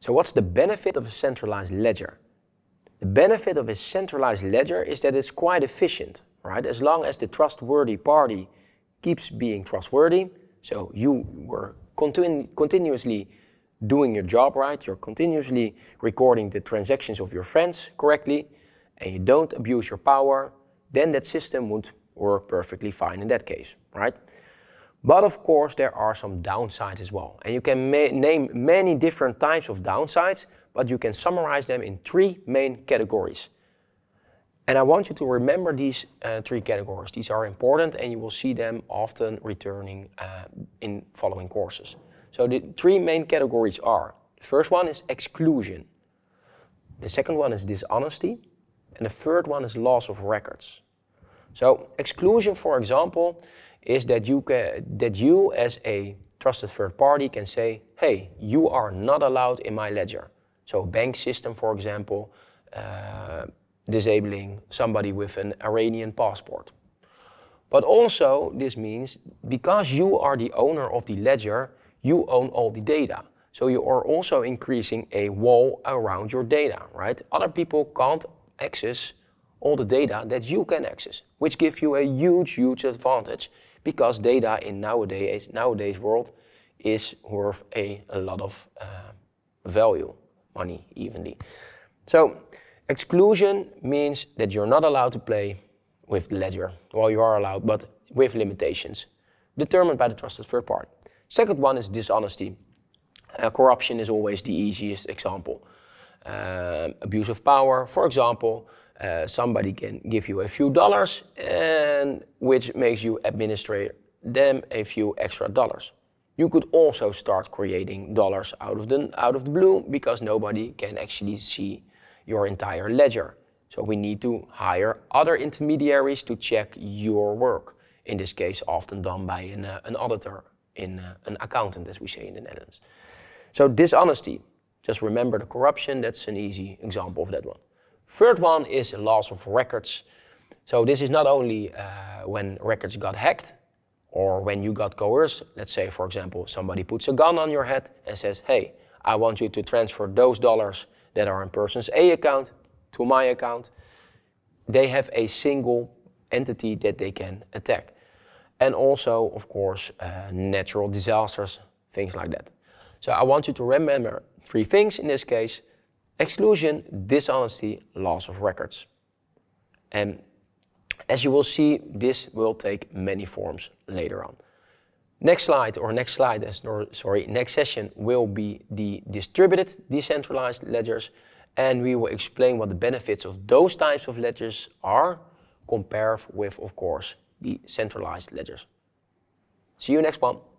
So what's the benefit of a centralized ledger? The benefit of a centralized ledger is that it's quite efficient, right? As long as the trustworthy party keeps being trustworthy, so you were continu continuously doing your job right, you're continuously recording the transactions of your friends correctly, and you don't abuse your power, then that system would work perfectly fine in that case, right? But of course, there are some downsides as well. And you can ma name many different types of downsides, but you can summarize them in three main categories. And I want you to remember these uh, three categories. These are important and you will see them often returning uh, in following courses. So the three main categories are, the first one is exclusion. The second one is dishonesty. And the third one is loss of records. So exclusion, for example, is that you can, that you as a trusted third party can say, hey, you are not allowed in my ledger. So bank system, for example, uh, disabling somebody with an Iranian passport. But also this means because you are the owner of the ledger, you own all the data. So you are also increasing a wall around your data, right? Other people can't access all the data that you can access, which gives you a huge, huge advantage because data in nowadays nowadays world is worth a, lot of uh, value, money evenly. So exclusion means that you're not allowed to play with the ledger. Well, you are allowed, but with limitations determined by the trusted third party. Second one is dishonesty. Uh, corruption is always the easiest example um, abuse of power. For example, uh, somebody can give you a few dollars, and which makes you administer them a few extra dollars. You could also start creating dollars out of the out of the blue because nobody can actually see your entire ledger. So we need to hire other intermediaries to check your work. In this case, often done by an, uh, an auditor, in uh, an accountant, as we say in the Netherlands. So dishonesty just remember the corruption, that's an easy example of that one. Third one is a loss of records. So this is not only uh, when records got hacked or when you got coerced. Let's say, for example, somebody puts a gun on your head and says, hey, I want you to transfer those dollars that are in person's A account to my account. They have a single entity that they can attack. And also, of course, uh, natural disasters, things like that. So I want you to remember Three things in this case, exclusion, dishonesty, loss of records. And as you will see, this will take many forms later on. Next slide, or next slide, or sorry, next session will be the distributed decentralized ledgers. And we will explain what the benefits of those types of ledgers are, compared with, of course, the centralized ledgers. See you next one.